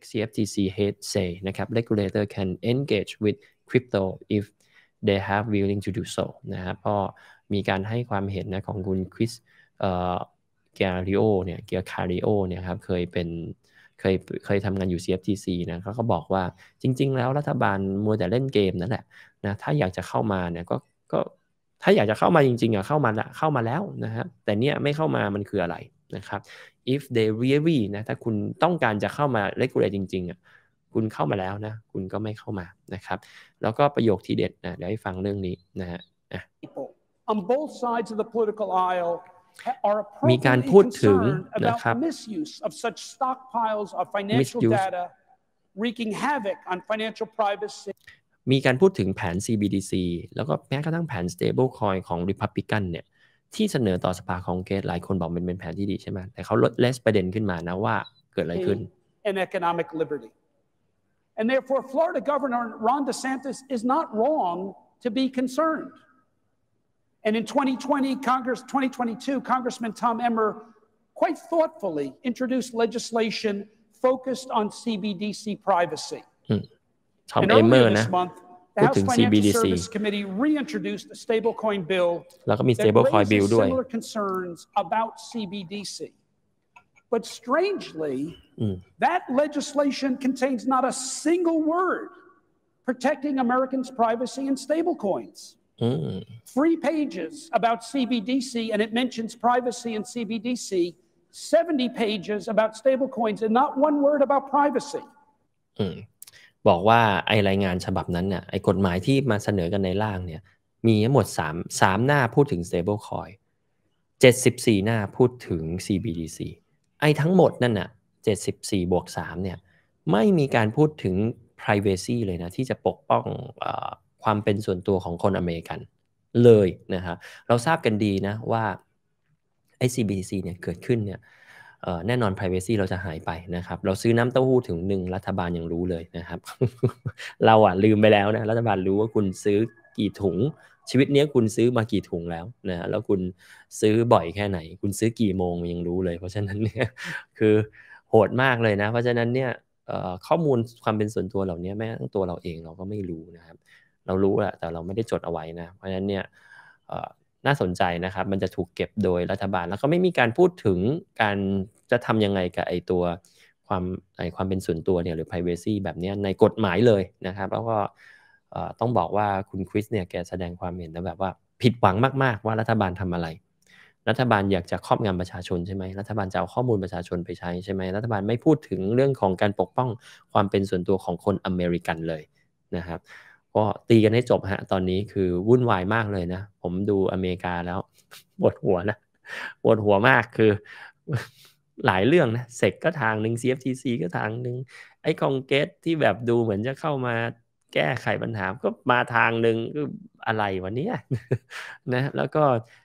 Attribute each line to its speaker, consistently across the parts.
Speaker 1: XCFTC head say นะครับ regulator can engage with crypto if they have willing to do so นะครับาะมีการให้ความเห็นนะของคุณคริสเอ่อกียริโอเนี่ยเกียคาริโอเนี่ยครับเคยเป็นเคยเคยทำงานอยู่ CFTC นะเขาก็บอกว่า จริง ๆ แล้วรัฐบาลมัวแต่เล่นเกมนั่นแหละนะถ้าอยากจะเข้ามาเนี่ยก็ก็ถ้าอยากจะเข้ามาจริงๆอ่ะเข้ามาเข้ามาแล้วนะครับแต่เนี้ยไม่เข้ามา มันคืออะไรนะครับ if they really นะ ถ้าคุณต้องการจะเข้ามา regulate จริงๆอ่ะ คุณเข้ามาแล้วนะ คุณก็ไม่เข้ามา นะครับ แล้วก็ประโยคที่เด็ดนะ เดี๋ยวให้ฟังเรื่องนี้นะฮะ
Speaker 2: on both sides of the political aisle มีการพูดถึงนะครับ misuse of such stockpiles of financial data wreaking havoc on financial privacy
Speaker 1: มีการพูดถึงแผน CBDC แล้วก็แม้กระทั่งแผน stablecoin ของ Republican เนี่ยที่เสนอต่อสภาของเกรสหลายคนบอกมันเป็นแผนที่ดีใช่ไหมแต่เขาลดเลสประเด็นขึ้นมานะว่าเกิดอะไรขึ้น
Speaker 2: and economic liberty and therefore Florida Governor Ron DeSantis is not wrong to be concerned and in 2020 Congress 2022 Congressman Tom Emmer quite thoughtfully introduced legislation focused on CBDC privacy ทอมเอเมอร์นะ month The House Financial Services Service Committee reintroduced a stablecoin bill that raises similar concerns about CBDC. But strangely, hmm. that legislation contains not a single word protecting Americans' privacy in stablecoins. Hmm. Three pages about CBDC, and it mentions privacy in CBDC, 70 pages about stablecoins, and not one word about privacy.
Speaker 1: Hmm. บอกว่าไอรายงานฉบับนั้นเนี่ยไอกฎหมายที่มาเสนอกันในร่างเนี่ยมีทั้งหมด3 3หน้าพูดถึง stablecoin 74 หน้าพูดถึง CBDC ไอทั้งหมดนั่นน่ะ74บวก3เนี่ยไม่มีการพูดถึง privacy เลยนะที่จะปกป้องอความเป็นส่วนตัวของคนอเมริกันเลยนะฮะเราทราบกันดีนะว่าไอ c b d c เนี่ยเกิดขึ้นเนี่ยแน่นอน Privacy เราจะหายไปนะครับ เราซื้อน้ำเต้าหู้ถึงหนึ่งรัฐบาลยังรู้เลยนะครับเราอ่ะลืมไปแล้วนะรัฐบาลรู้ว่าคุณซื้อกี่ถุง ชีวิตนี้คุณซื้อมากี่ถุงแล้วนะแล้วคุณซื้อบ่อยแค่ไหน คุณซื้อกี่โมงยังรู้เลย เพราะฉะนั้นเนี่ยคือโหดมากเลยนะเพราะฉะนั้นเนี่ยข้อมูลความเป็นส่วนตัวเหล่านี้แม้ทั้งตัวเราเองเราก็ไม่รู้นะครับ เรารู้แหละแต่เราไม่ได้จดเอาไว้นะเพราะฉะนั้นเนี่ยน่าสนใจนะครับ มันจะถูกเก็บโดยรัฐบาล แล้วก็ไม่มีการพูดถึงการจะทำยังไงกับไอตัวความไอความเป็นส่วนตัวเนี่ยหรือ privacy แบบนี้ในกฎหมายเลยนะครับ แล้วก็ต้องบอกว่าคุณคริสเนี่ยแกแสดงความเห็นนะแบบว่าผิดหวังมากๆว่ารัฐบาลทำอะไร รัฐบาลอยากจะครอบงำประชาชนใช่ไหมรัฐบาลจะเอาข้อมูลประชาชนไปใช้ใช่ไหม รัฐบาลไม่พูดถึงเรื่องของการปกป้องความเป็นส่วนตัวของคนอเมริกันเลยนะครับ็ตีกันให้จบฮะตอนนี้คือวุ่นวายมากเลยนะ ผมดูอเมริกาแล้วปวดหัวนะปวดหัวมากคือ หลายเรื่องนะเสกก็ทางหนึ่ง CFTC ก็ทางหนึ่งไอ้คองเกตที่แบบดูเหมือนจะเข้ามาแก้ไขปัญหาก็มาทางหนึ่งก็อะไรวะเนี่ยนะแล้วก็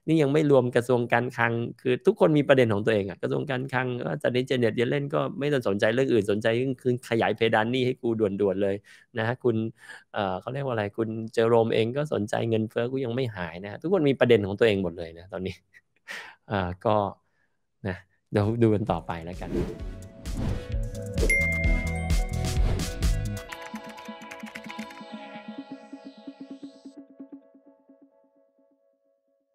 Speaker 1: นี่ยังไม่รวมกระทรวงการคลัง คือทุกคนมีประเด็นของตัวเองอะกระทรวงการคลังก็ตอนนี้เจเน็ตเยเล่นก็ไม่สนใจเรื่องอื่นสนใจเรื่องคือขยายเพดานนี่ให้กูด่วนๆเลยนะคุณเอ่อเขาเรียกว่าอะไรคุณเจอโรมเองก็สนใจเงินเฟ้อกูยังไม่หายนะ ทุกคนมีประเด็นของตัวเองหมดเลยนะตอนนี้อ่าก็นะเดี๋ยวดูกันต่อไปแล้วกัน